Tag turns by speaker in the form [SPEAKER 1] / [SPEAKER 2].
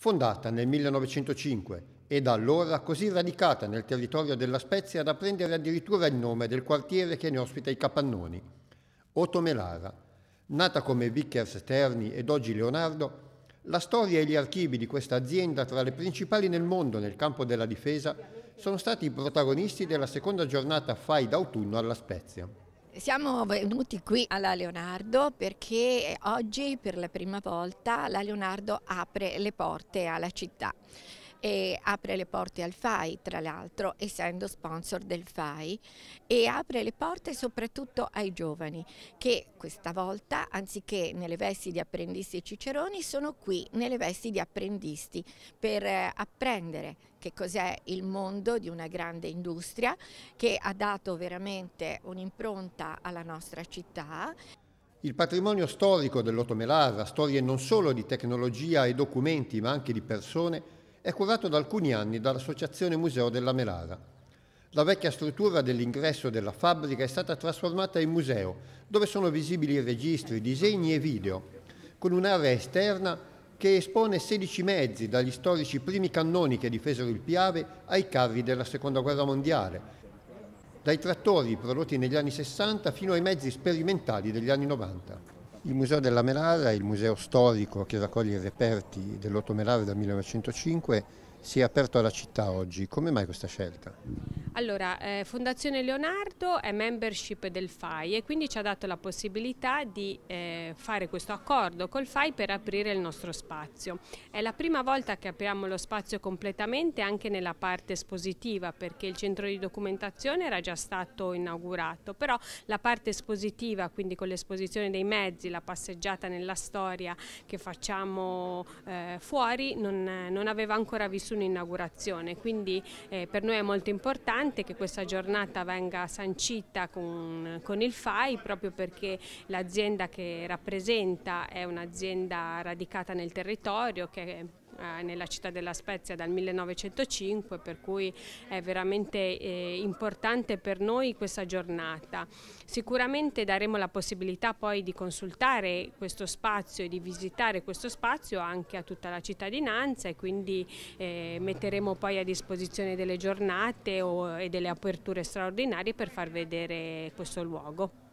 [SPEAKER 1] Fondata nel 1905 e da allora così radicata nel territorio della Spezia da prendere addirittura il nome del quartiere che ne ospita i capannoni. Otto Melara, nata come Vickers Terni ed oggi Leonardo, la storia e gli archivi di questa azienda, tra le principali nel mondo nel campo della difesa, sono stati i protagonisti della seconda giornata FAI d'autunno alla Spezia.
[SPEAKER 2] Siamo venuti qui alla Leonardo perché eh, oggi per la prima volta la Leonardo apre le porte alla città e apre le porte al FAI tra l'altro essendo sponsor del FAI e apre le porte soprattutto ai giovani che questa volta anziché nelle vesti di apprendisti e ciceroni sono qui nelle vesti di apprendisti per eh, apprendere che cos'è il mondo di una grande industria che ha dato veramente un'impronta alla nostra città.
[SPEAKER 1] Il patrimonio storico dell'Ottomelara, storie non solo di tecnologia e documenti ma anche di persone, è curato da alcuni anni dall'Associazione Museo della Melara. La vecchia struttura dell'ingresso della fabbrica è stata trasformata in museo, dove sono visibili registri, disegni e video, con un'area esterna che espone 16 mezzi, dagli storici primi cannoni che difesero il Piave ai carri della Seconda Guerra Mondiale, dai trattori prodotti negli anni 60 fino ai mezzi sperimentali degli anni 90. Il Museo della Melara il museo storico che raccoglie i reperti dell'Otto Melara dal 1905, si è aperto alla città oggi. Come mai questa scelta?
[SPEAKER 3] Allora, eh, Fondazione Leonardo è membership del FAI e quindi ci ha dato la possibilità di eh, fare questo accordo col FAI per aprire il nostro spazio. È la prima volta che apriamo lo spazio completamente anche nella parte espositiva perché il centro di documentazione era già stato inaugurato, però la parte espositiva, quindi con l'esposizione dei mezzi, la passeggiata nella storia che facciamo eh, fuori, non, non, aveva ancora visto un'inaugurazione, quindi eh, per noi è molto importante importante che questa giornata venga sancita con, con il FAI proprio perché l'azienda che rappresenta è un'azienda radicata nel territorio che eh, nella città della Spezia dal 1905, per cui è veramente eh, importante per noi questa giornata. Sicuramente daremo la possibilità poi di consultare questo spazio e di visitare questo spazio anche a tutta la cittadinanza e quindi eh, metteremo poi a disposizione delle giornate o, e delle aperture straordinarie per far vedere questo luogo.